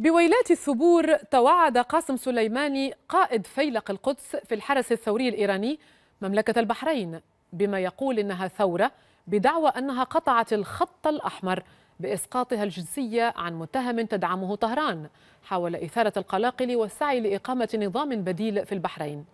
بويلات الثبور توعد قاسم سليماني قائد فيلق القدس في الحرس الثوري الإيراني مملكة البحرين بما يقول إنها ثورة بدعوى أنها قطعت الخط الأحمر بإسقاطها الجنسية عن متهم تدعمه طهران حول إثارة القلاقل والسعي لإقامة نظام بديل في البحرين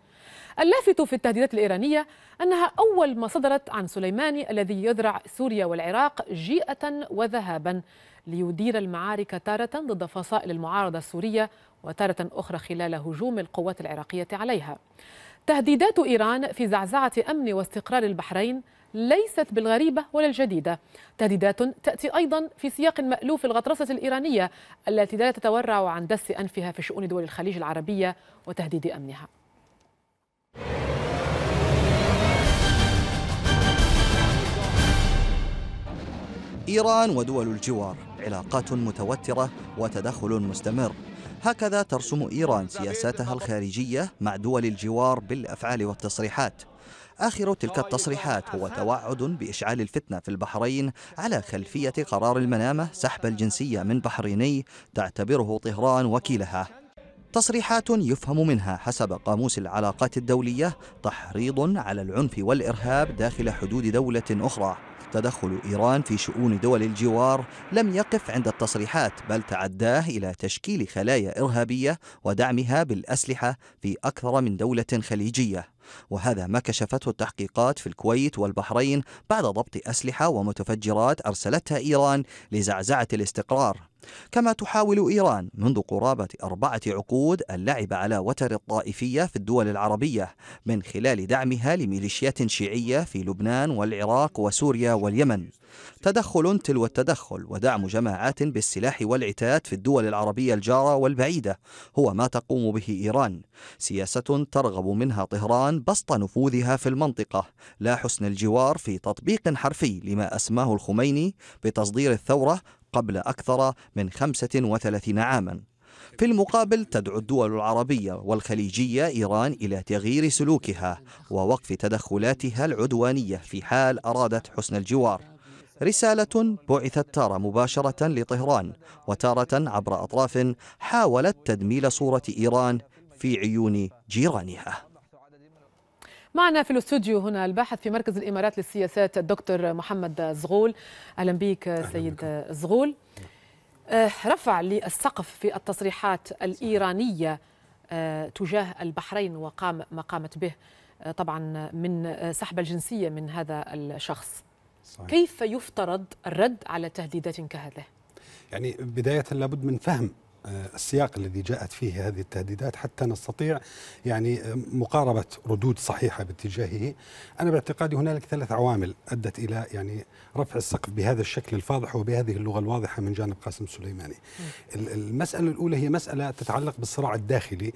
اللافت في التهديدات الإيرانية أنها أول ما صدرت عن سليماني الذي يذرع سوريا والعراق جيئة وذهابا ليدير المعارك تارة ضد فصائل المعارضة السورية وتارة أخرى خلال هجوم القوات العراقية عليها تهديدات إيران في زعزعة أمن واستقرار البحرين ليست بالغريبة ولا الجديدة تهديدات تأتي أيضا في سياق مألوف الغطرسة الإيرانية التي لا تتورع عن دس أنفها في شؤون دول الخليج العربية وتهديد أمنها إيران ودول الجوار علاقات متوترة وتدخل مستمر هكذا ترسم إيران سياساتها الخارجية مع دول الجوار بالأفعال والتصريحات آخر تلك التصريحات هو توعد بإشعال الفتنة في البحرين على خلفية قرار المنامة سحب الجنسية من بحريني تعتبره طهران وكيلها تصريحات يفهم منها حسب قاموس العلاقات الدولية تحريض على العنف والإرهاب داخل حدود دولة أخرى تدخل إيران في شؤون دول الجوار لم يقف عند التصريحات بل تعداه إلى تشكيل خلايا إرهابية ودعمها بالأسلحة في أكثر من دولة خليجية وهذا ما كشفته التحقيقات في الكويت والبحرين بعد ضبط أسلحة ومتفجرات أرسلتها إيران لزعزعة الاستقرار كما تحاول إيران منذ قرابة أربعة عقود اللعب على وتر الطائفية في الدول العربية من خلال دعمها لميليشيات شيعية في لبنان والعراق وسوريا واليمن تدخل تلو التدخل ودعم جماعات بالسلاح والعتاد في الدول العربية الجارة والبعيدة هو ما تقوم به إيران سياسة ترغب منها طهران بسط نفوذها في المنطقة لا حسن الجوار في تطبيق حرفي لما أسماه الخميني بتصدير الثورة قبل أكثر من 35 عاماً في المقابل تدعو الدول العربية والخليجية إيران إلى تغيير سلوكها ووقف تدخلاتها العدوانية في حال أرادت حسن الجوار رسالة بعثت تارة مباشرة لطهران وتارة عبر أطراف حاولت تدميل صورة إيران في عيون جيرانها معنا في الاستوديو هنا الباحث في مركز الامارات للسياسات الدكتور محمد زغول اهلا بك سيد زغول آه، رفع للسقف في التصريحات الإيرانية آه، تجاه البحرين وقام ما قامت به آه، طبعا من سحب الجنسية من هذا الشخص صحيح. كيف يفترض الرد على تهديدات كهذه؟ يعني بداية لابد من فهم آه، السياق الذي جاءت فيه هذه التهديدات حتى نستطيع يعني آه، مقاربه ردود صحيحه باتجاهه انا باعتقادي هنالك ثلاث عوامل ادت الى يعني رفع السقف بهذا الشكل الفاضح وبهذه اللغه الواضحه من جانب قاسم سليماني المساله الاولى هي مساله تتعلق بالصراع الداخلي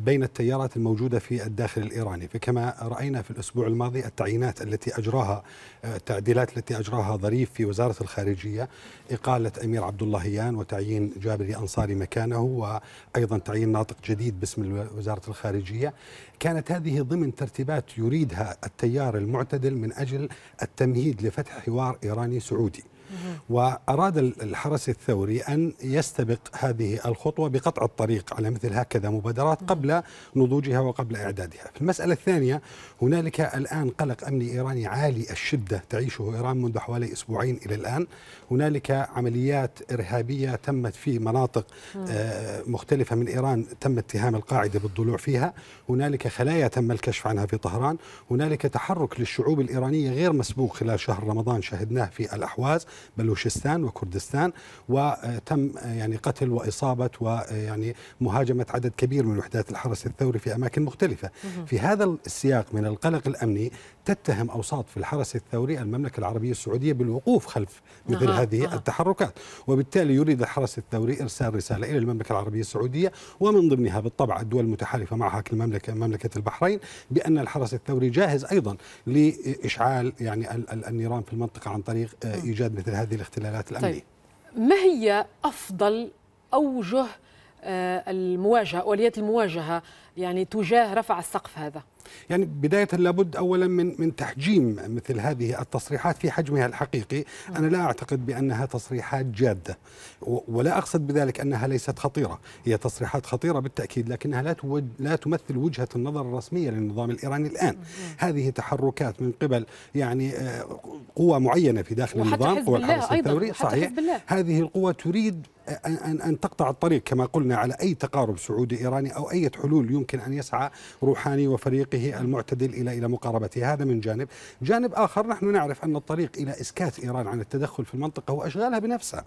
بين التيارات الموجوده في الداخل الايراني فكما راينا في الاسبوع الماضي التعيينات التي اجراها آه، التعديلات التي اجراها ظريف في وزاره الخارجيه اقاله امير عبد اللهيان وتعيين جابري انصاري مكان مكانه وأيضا تعيين ناطق جديد باسم وزارة الخارجية كانت هذه ضمن ترتيبات يريدها التيار المعتدل من أجل التمهيد لفتح حوار إيراني سعودي وأراد الحرس الثوري أن يستبق هذه الخطوة بقطع الطريق على مثل هكذا مبادرات قبل نضوجها وقبل إعدادها في المسألة الثانية هنالك الآن قلق أمني إيراني عالي الشدة تعيشه إيران منذ حوالي أسبوعين إلى الآن هنالك عمليات إرهابية تمت في مناطق آه، مختلفة من إيران تم اتهام القاعدة بالضلوع فيها هنالك خلايا تم الكشف عنها في طهران هنالك تحرك للشعوب الإيرانية غير مسبوق خلال شهر رمضان شهدناه في الأحواز بلوشستان وكردستان وتم يعني قتل وإصابة ويعني مهاجمة عدد كبير من وحدات الحرس الثوري في أماكن مختلفة في هذا السياق من القلق الأمني تتهم أوساط في الحرس الثوري المملكة العربية السعودية بالوقوف خلف مثل آه. هذه آه. التحركات وبالتالي يريد الحرس الثوري إرسال رسالة إلى المملكة العربية السعودية ومن ضمنها بالطبع الدول المتحالفة معها كالمملكة مملكة البحرين بأن الحرس الثوري جاهز أيضا لإشعال يعني النيران في المنطقة عن طريق آه، إيجاد مثل هذه الاختلالات الأمنية طيب ما هي أفضل أوجه آه، المواجهة أوليات المواجهة يعني تجاه رفع السقف هذا يعني بداية لابد أولا من من تحجيم مثل هذه التصريحات في حجمها الحقيقي أنا لا أعتقد بأنها تصريحات جادة ولا أقصد بذلك أنها ليست خطيرة هي تصريحات خطيرة بالتأكيد لكنها لا لا تمثل وجهة النظر الرسمية للنظام الإيراني الآن هذه تحركات من قبل يعني آه، قوى معينة في داخل النظام قوى الحرس الثوري صحيح هذه القوى تريد أن أن تقطع الطريق كما قلنا على أي تقارب سعودي إيراني أو أي حلول يمكن أن يسعى روحاني وفريق طريقه المعتدل الى الى مقاربته هذا من جانب جانب اخر نحن نعرف ان الطريق الى اسكات ايران عن التدخل في المنطقه هو اشغالها بنفسها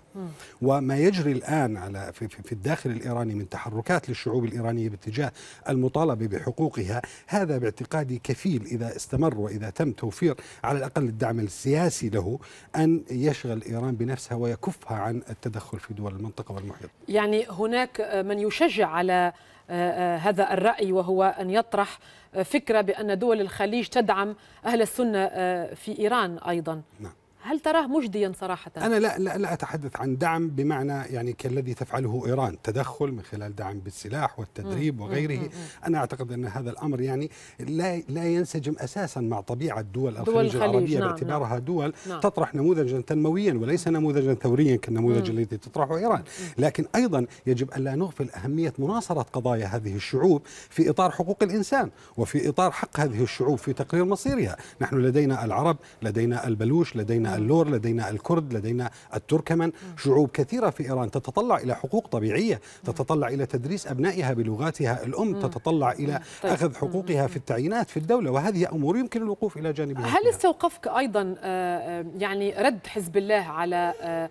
وما يجري الان على في, في, في الداخل الايراني من تحركات للشعوب الايرانيه باتجاه المطالبه بحقوقها هذا باعتقادي كفيل اذا استمر واذا تم توفير على الاقل الدعم السياسي له ان يشغل ايران بنفسها ويكفها عن التدخل في دول المنطقه والمحيط يعني هناك من يشجع على آه، آه، هذا الرأي وهو أن يطرح آه، فكرة بأن دول الخليج تدعم أهل السنة في إيران أيضا نعم. هل تراه مجديا صراحة؟ أنا لا, لا, لا أتحدث عن دعم بمعنى يعني كالذي تفعله إيران تدخل من خلال دعم بالسلاح والتدريب وغيره أنا أعتقد أن هذا الأمر يعني لا, لا ينسجم أساسا مع طبيعة دول الخليج, دول الخليج العربية نعم باعتبارها نعم دول نعم تطرح نموذجا تنمويا وليس نموذجا ثوريا كالنموذج الذي تطرحه إيران لكن أيضا يجب أن لا نغفل أهمية مناصرة قضايا هذه الشعوب في إطار حقوق الإنسان وفي إطار حق هذه الشعوب في تقرير مصيرها نحن لدينا العرب لدينا البلوش لدينا اللور لدينا الكرد لدينا التركمن شعوب كثيرة في إيران تتطلع إلى حقوق طبيعية تتطلع إلى تدريس أبنائها بلغاتها الأم تتطلع إلى طيب. أخذ حقوقها في التعيينات في الدولة وهذه أمور يمكن الوقوف إلى جانبها هل استوقفك أيضا آه، آه، يعني رد حزب الله على آه،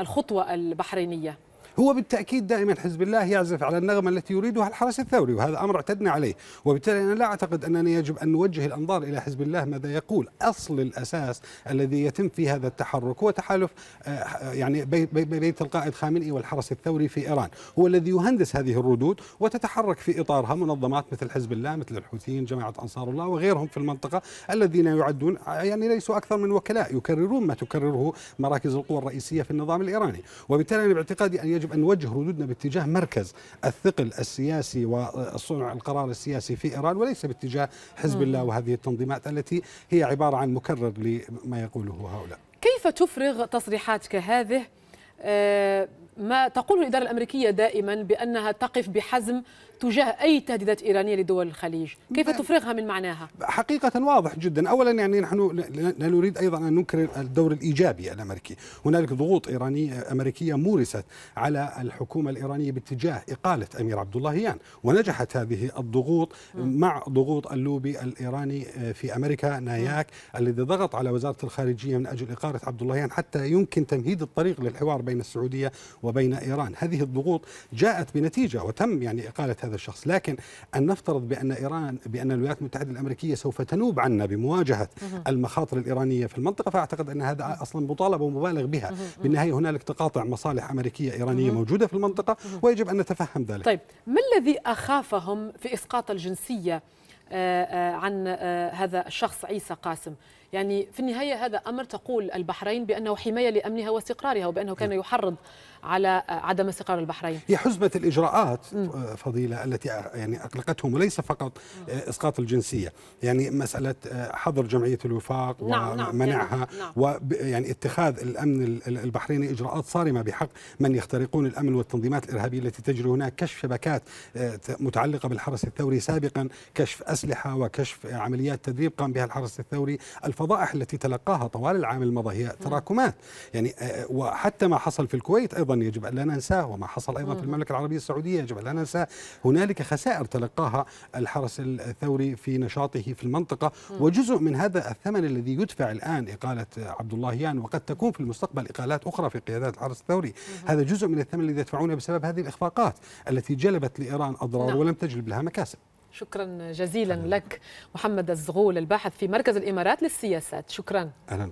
الخطوة البحرينية هو بالتأكيد دائما حزب الله يعزف على النغمة التي يريدها الحرس الثوري وهذا أمر اعتدنا عليه وبالتالي أنا لا أعتقد انني يجب أن نوجه الأنظار إلى حزب الله ماذا يقول أصل الأساس الذي يتم في هذا التحرك هو تحالف آه، يعني بيت القائد خامنئي والحرس الثوري في إيران هو الذي يهندس هذه الردود وتتحرك في إطارها منظمات مثل حزب الله مثل الحوثيين جماعة أنصار الله وغيرهم في المنطقة الذين يعدون يعني ليسوا أكثر من وكلاء يكررون ما تكرره مراكز القوى الرئيسية في النظام الإيراني وبالتالي أنا باعتقادي أن يجب أن نوجه ردودنا باتجاه مركز الثقل السياسي وصنع القرار السياسي في إيران وليس باتجاه حزب الله وهذه التنظيمات التي هي عبارة عن مكرر لما يقوله هؤلاء كيف تفرغ تصريحات كهذه آه، ما تقوله الإدارة الأمريكية دائما بأنها تقف بحزم تجاه أي تهديدات إيرانية لدول الخليج كيف نعم. تفرغها من معناها؟ حقيقة واضح جدا أولا يعني نحن لا نريد أيضا أن ننكر الدور الإيجابي الأمريكي هنالك ضغوط إيرانية أمريكية مورست على الحكومة الإيرانية باتجاه إقالة أمير عبد اللهيان ونجحت هذه الضغوط مع ضغوط اللوبي الإيراني آه، في أمريكا ناياك الذي ضغط على وزارة الخارجية من أجل إقالة عبد اللهيان حتى يمكن تمهيد الطريق للحوار بين السعودية وبين إيران هذه الضغوط جاءت بنتيجة وتم يعني إقالة هذا الشخص لكن أن نفترض بأن إيران بأن الولايات المتحدة الأمريكية سوف تنوب عنا بمواجهة المخاطر الإيرانية في المنطقة فأعتقد أن هذا أصلا مطالبة مبالغ بها بالنهاية هنالك تقاطع مصالح أمريكية إيرانية موجودة في المنطقة ويجب أن نتفهم ذلك طيب ما الذي أخافهم في إسقاط الجنسية آه، آه، عن آه، هذا الشخص عيسى قاسم يعني في النهاية هذا أمر تقول البحرين بأنه حماية لأمنها واستقرارها وبأنه كان إيه. يحرض على عدم استقرار البحرين هي حزمة الإجراءات فضيلة التي يعني اقلقتهم وليس فقط إسقاط الجنسية يعني مسألة حظر جمعية الوفاق نعم ومنعها نعم ويعني نعم. اتخاذ الأمن البحريني إجراءات صارمة بحق من يخترقون الأمن والتنظيمات الإرهابية التي تجري هناك كشف شبكات متعلقة بالحرس الثوري سابقا كشف أسلحة وكشف عمليات تدريب قام بها الحرس الثوري الفضائح التي تلقاها طوال العام الماضي هي تراكمات يعني آه، آه، وحتى ما حصل في الكويت أيضا يجب أن لا ننساه وما حصل أيضا في المملكة العربية السعودية يجب أن لا ننساه هنالك خسائر تلقاها الحرس الثوري في نشاطه في المنطقة وجزء من هذا الثمن الذي يدفع الآن إقالة عبد الله يان وقد تكون في المستقبل إقالات أخرى في قيادات الحرس الثوري هذا جزء من الثمن الذي يدفعونه بسبب هذه الإخفاقات التي جلبت لإيران أضرار نعم. ولم تجلب لها مكاسب شكرا جزيلا لك محمد الزغول الباحث في مركز الإمارات للسياسات شكرا أهلا